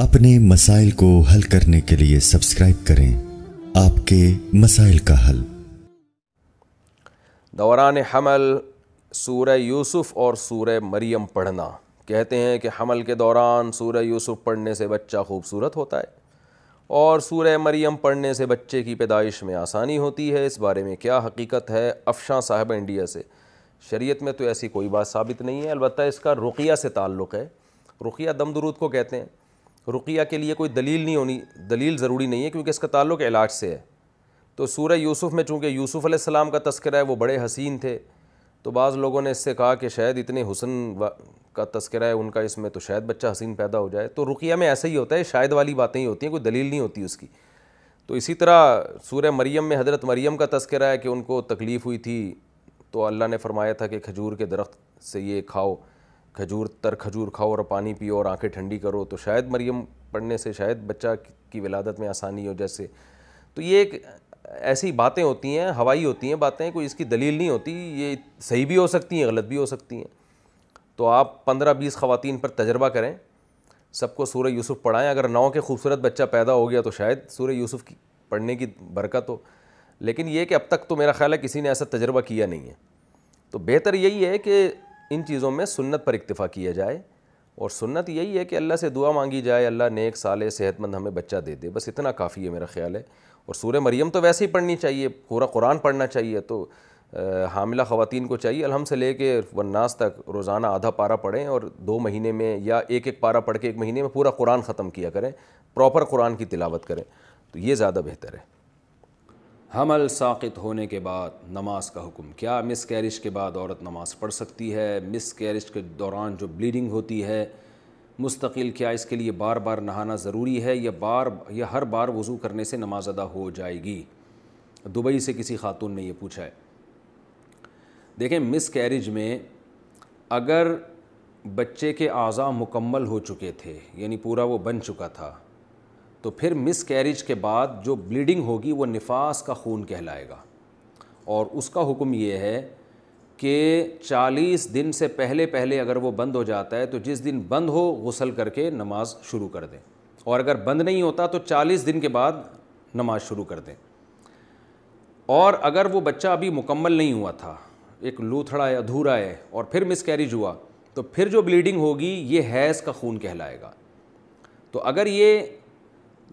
अपने मसाइल को हल करने के लिए सब्सक्राइब करें आपके मसाइल का हल दौरान हमल सूर यूसुफ़ और सूर मरियम पढ़ना कहते हैं कि हमल के दौरान सूर यूसुफ़ पढ़ने से बच्चा खूबसूरत होता है और सूर मरियम पढ़ने से बच्चे की पैदाइश में आसानी होती है इस बारे में क्या हकीकत है अफशां साहब इंडिया से शरीयत में तो ऐसी कोई बात साबित नहीं है अलबत्त इसका रुकिया से ताल्लुक़ है रुकिया दम दरूद को कहते हैं रुकिया के लिए कोई दलील नहीं होनी दलील ज़रूरी नहीं है क्योंकि इसका ताल्लुक इलाज से है तो सूर्य यूसुफ़ में चूँकि यूसुफ़ आसमाम का तस्करा है वो बड़े हसीन थे तो बाज़ लोगों ने इससे कहा कि शायद इतने हुसन का तस्करा है उनका इसमें तो शायद बच्चा हसीन पैदा हो जाए तो रुकिया में ऐसा ही होता है शायद वाली बातें ही होती हैं कोई दलील नहीं होती उसकी तो इसी तरह सूर्य मरीम में हज़रत मरीम का तस्करा है कि उनको तकलीफ़ हुई थी तो अल्लाह ने फरमाया था कि खजूर के दरख्त से ये खाओ खजूर तर खजूर खाओ और पानी पियो और आंखें ठंडी करो तो शायद मरियम पढ़ने से शायद बच्चा की विलादत में आसानी हो जैसे तो ये एक ऐसी बातें होती हैं हवाई होती हैं बातें कोई इसकी दलील नहीं होती ये सही भी हो सकती हैं गलत भी हो सकती हैं तो आप पंद्रह बीस खवतिन पर तजर्बा करें सबको सूर्य यूसुफ़ पढ़ाएँ अगर नौ के खूबसूरत बच्चा पैदा हो गया तो शायद सूर्य यूसुफ़ की पढ़ने की बरकत हो लेकिन ये कि अब तक तो मेरा ख्याल है किसी ने ऐसा तजर्बा किया नहीं है तो बेहतर यही है कि इन चीज़ों में सुन्नत पर इतफ़ा किया जाए और सुन्नत यही है कि अल्लाह से दुआ मांगी जाए अल्लाह नेक साल सेहतमंद हमें बच्चा दे दे बस इतना काफ़ी है मेरा ख्याल है और सूर मरियम तो वैसे ही पढ़नी चाहिए पूरा कुरान पढ़ना चाहिए तो हामिला ख़वान को चाहिए अलहम से ले कर वन्नास तक रोज़ाना आधा पारा पढ़ें और दो महीने में या एक एक पारा पढ़ के एक महीने में पूरा कुरान ख़त्म किया करें प्रॉपर कुरान की तिलावत करें तो ये ज़्यादा बेहतर है हमल साकित होने के बाद नमाज का हुक्म क्या मिस कैरिज के बाद औरत नमाज पढ़ सकती है मिस कैरिज के दौरान जो ब्लीडिंग होती है मुस्तकिल क्या इसके लिए बार बार नहाना ज़रूरी है या बार या हर बार वज़ू करने से नमाज अदा हो जाएगी दुबई से किसी खातून ने यह पूछा है देखें मिस कैरिज में अगर बच्चे के अज़ा मुकम्मल हो चुके थे यानी पूरा वो बन चुका था तो फिर मिस कैरिज के बाद जो ब्लीडिंग होगी वो निफास का खून कहलाएगा और उसका हुक्म ये है कि 40 दिन से पहले पहले अगर वो बंद हो जाता है तो जिस दिन बंद हो गसल करके नमाज़ शुरू कर दें और अगर बंद नहीं होता तो 40 दिन के बाद नमाज़ शुरू कर दें और अगर वो बच्चा अभी मुकम्मल नहीं हुआ था एक लूथड़ा है अधूरा है और फिर मिस कैरिज हुआ तो फिर जो ब्लीडिंग होगी ये हैज़ का खून कहलाएगा तो अगर ये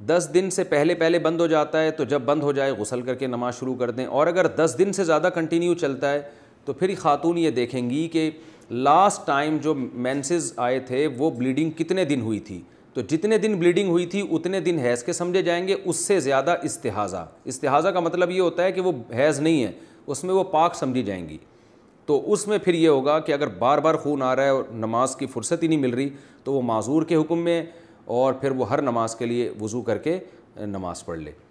दस दिन से पहले पहले बंद हो जाता है तो जब बंद हो जाए गुसल करके नमाज़ शुरू कर दें और अगर दस दिन से ज़्यादा कंटिन्यू चलता है तो फिर खातून ये देखेंगी कि लास्ट टाइम जो मैंसेज आए थे वो ब्लीडिंग कितने दिन हुई थी तो जितने दिन ब्लीडिंग हुई थी उतने दिन हैज़ के समझे जाएंगे उससे ज़्यादा इस्तेहाज़ा इस्तेहाज़ा का मतलब ये होता है कि वो हैज़ नहीं है उसमें वो पाक समझी जाएंगी तो उसमें फिर ये होगा कि अगर बार बार खून आ रहा है और नमाज की फुर्सत ही नहीं मिल रही तो वो माजूर के हुक्म में और फिर वो हर नमाज के लिए वज़ू करके नमाज़ पढ़ ले